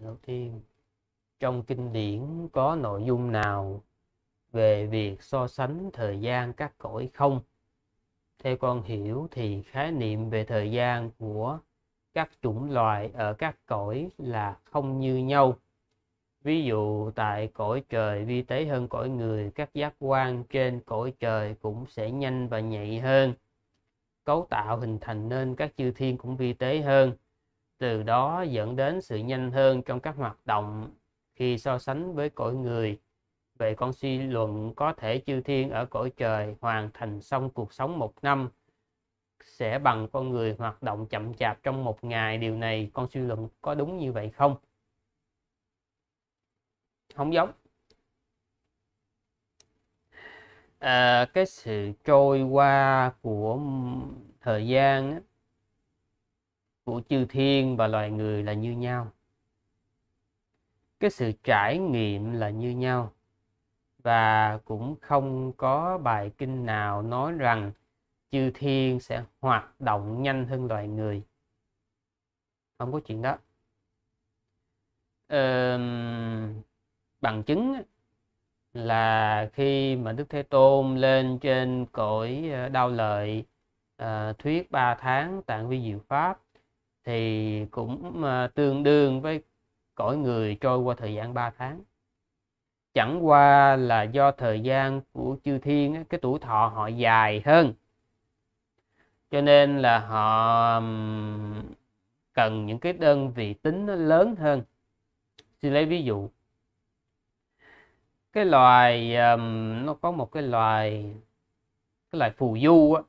đầu tiên trong kinh điển có nội dung nào về việc so sánh thời gian các cõi không theo con hiểu thì khái niệm về thời gian của các chủng loài ở các cõi là không như nhau ví dụ tại cõi trời vi tế hơn cõi người các giác quan trên cõi trời cũng sẽ nhanh và nhạy hơn cấu tạo hình thành nên các chư thiên cũng vi tế hơn từ đó dẫn đến sự nhanh hơn trong các hoạt động khi so sánh với cõi người vậy con suy luận có thể chư thiên ở cõi trời hoàn thành xong cuộc sống một năm sẽ bằng con người hoạt động chậm chạp trong một ngày điều này con suy luận có đúng như vậy không không giống à, cái sự trôi qua của thời gian ấy, của chư thiên và loài người là như nhau cái sự trải nghiệm là như nhau và cũng không có bài kinh nào nói rằng chư thiên sẽ hoạt động nhanh hơn loài người không có chuyện đó ờ, bằng chứng là khi mà đức thế tôn lên trên cõi ờ, đau lợi à, thuyết ba tháng tạng vi diệu pháp thì cũng ờ, tương đương với cõi người trôi qua thời gian 3 tháng chẳng qua là do thời gian của chư thiên cái tuổi thọ họ dài hơn cho nên là họ cần những cái đơn vị tính nó lớn hơn xin lấy ví dụ cái loài nó có một cái loài cái loài phù du á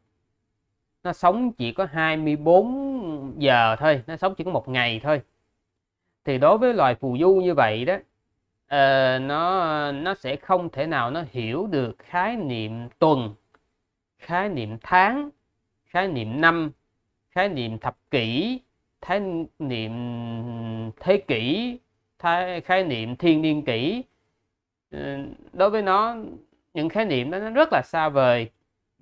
nó sống chỉ có 24 giờ thôi nó sống chỉ có một ngày thôi thì đối với loài phù du như vậy đó uh, nó nó sẽ không thể nào nó hiểu được khái niệm tuần khái niệm tháng khái niệm năm khái niệm thập kỷ khái niệm thế kỷ khái niệm thiên niên kỷ ờ, đối với nó những khái niệm đó nó rất là xa vời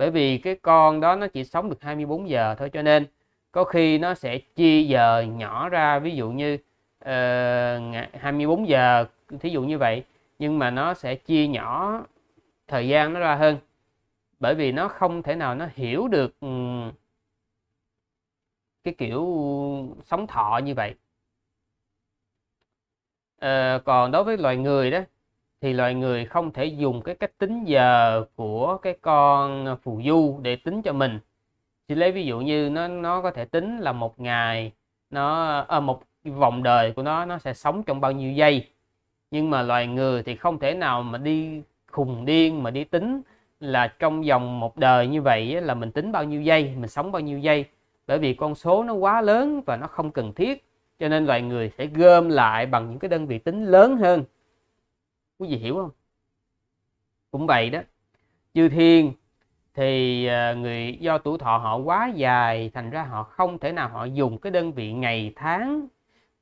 bởi vì cái con đó nó chỉ sống được 24 giờ thôi cho nên có khi nó sẽ chia giờ nhỏ ra ví dụ như uh, ờ, 24 giờ thí dụ như vậy nhưng mà nó sẽ chia nhỏ thời gian nó ra hơn bởi vì nó không thể nào nó hiểu được ừ, cái kiểu sống thọ như vậy à, còn đối với loài người đó thì loài người không thể dùng cái cách tính giờ của cái con phù du để tính cho mình chỉ lấy ví dụ như nó nó có thể tính là một ngày nó à, một vòng đời của nó nó sẽ sống trong bao nhiêu giây nhưng mà loài người thì không thể nào mà đi khùng điên mà đi tính là trong vòng một đời như vậy là mình tính bao nhiêu giây mình sống bao nhiêu giây bởi vì con số nó quá lớn và nó không cần thiết cho nên loài người sẽ gom lại bằng những cái đơn vị tính lớn hơn quý vị hiểu không cũng vậy đó chư thiên thì à, người do tuổi thọ họ quá dài thành ra họ không thể nào họ dùng cái đơn vị ngày tháng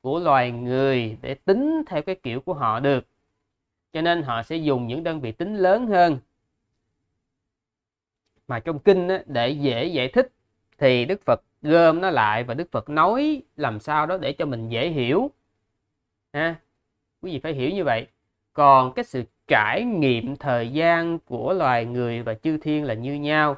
của loài người để tính theo cái kiểu của họ được cho nên họ sẽ dùng những đơn vị tính lớn hơn mà trong kinh để dễ giải thích thì đức phật gom nó lại và đức phật nói làm sao đó để cho mình dễ hiểu ha à, quý vị phải hiểu như vậy còn cái sự trải nghiệm thời gian của loài người và chư thiên là như nhau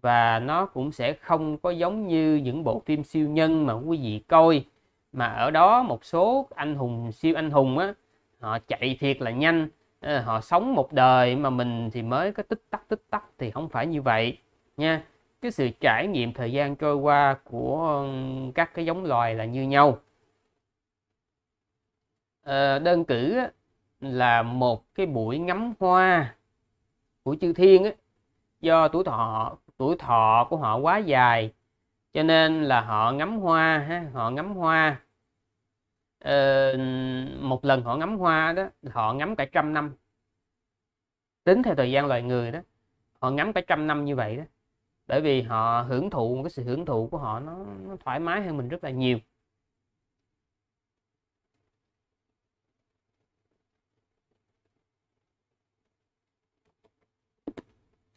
và nó cũng sẽ không có giống như những bộ phim siêu nhân mà quý vị coi mà ở đó một số anh hùng siêu anh hùng á họ chạy thiệt là nhanh ờ, họ sống một đời mà mình thì mới có tích tắc tích tắc thì không phải như vậy nha cái sự trải nghiệm thời gian trôi qua của các cái giống loài là như nhau à, đơn cử là một cái buổi ngắm hoa của chư thiên ấy, do tuổi thọ tuổi thọ của họ quá dài cho nên là họ ngắm hoa ha, họ ngắm hoa ờ, một lần họ ngắm hoa đó họ ngắm cả trăm năm tính theo thời gian loài người đó họ ngắm cả trăm năm như vậy đó bởi vì họ hưởng thụ một cái sự hưởng thụ của họ nó, nó thoải mái hơn mình rất là nhiều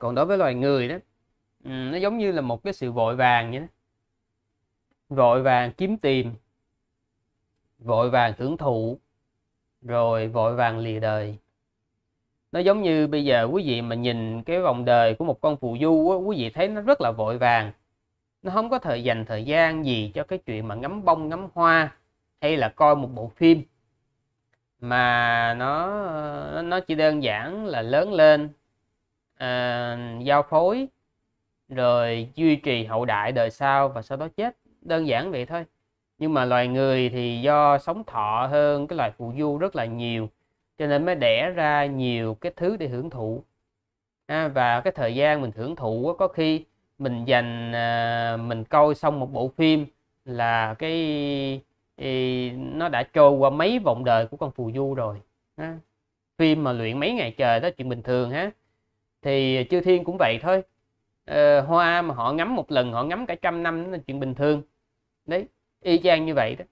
còn đối với loài người đó ừ, nó giống như là một cái sự vội vàng vậy đó vội vàng kiếm tìm vội vàng hưởng thụ rồi vội vàng lìa đời nó giống như bây giờ quý vị mà nhìn cái vòng đời của một con phù du á, quý vị thấy nó rất là vội vàng nó không có thời dành thời gian gì cho cái chuyện mà ngắm bông ngắm hoa hay là coi một bộ phim mà nó nó chỉ đơn giản là lớn lên uh, giao phối rồi duy trì hậu đại đời sau và sau đó chết đơn giản vậy thôi nhưng mà loài người thì do sống thọ hơn cái loài phù du rất là nhiều cho nên mới đẻ ra nhiều cái thứ để hưởng thụ à, và cái thời gian mình hưởng thụ có khi mình dành à, mình coi xong một bộ phim là cái thì nó đã trôi qua mấy vòng đời của con phù du rồi ha. phim mà luyện mấy ngày trời đó chuyện bình thường ha thì ờ, chư thiên cũng vậy thôi ờ, hoa mà họ ngắm một lần họ ngắm cả trăm năm nó là chuyện bình thường đấy y chang như vậy đó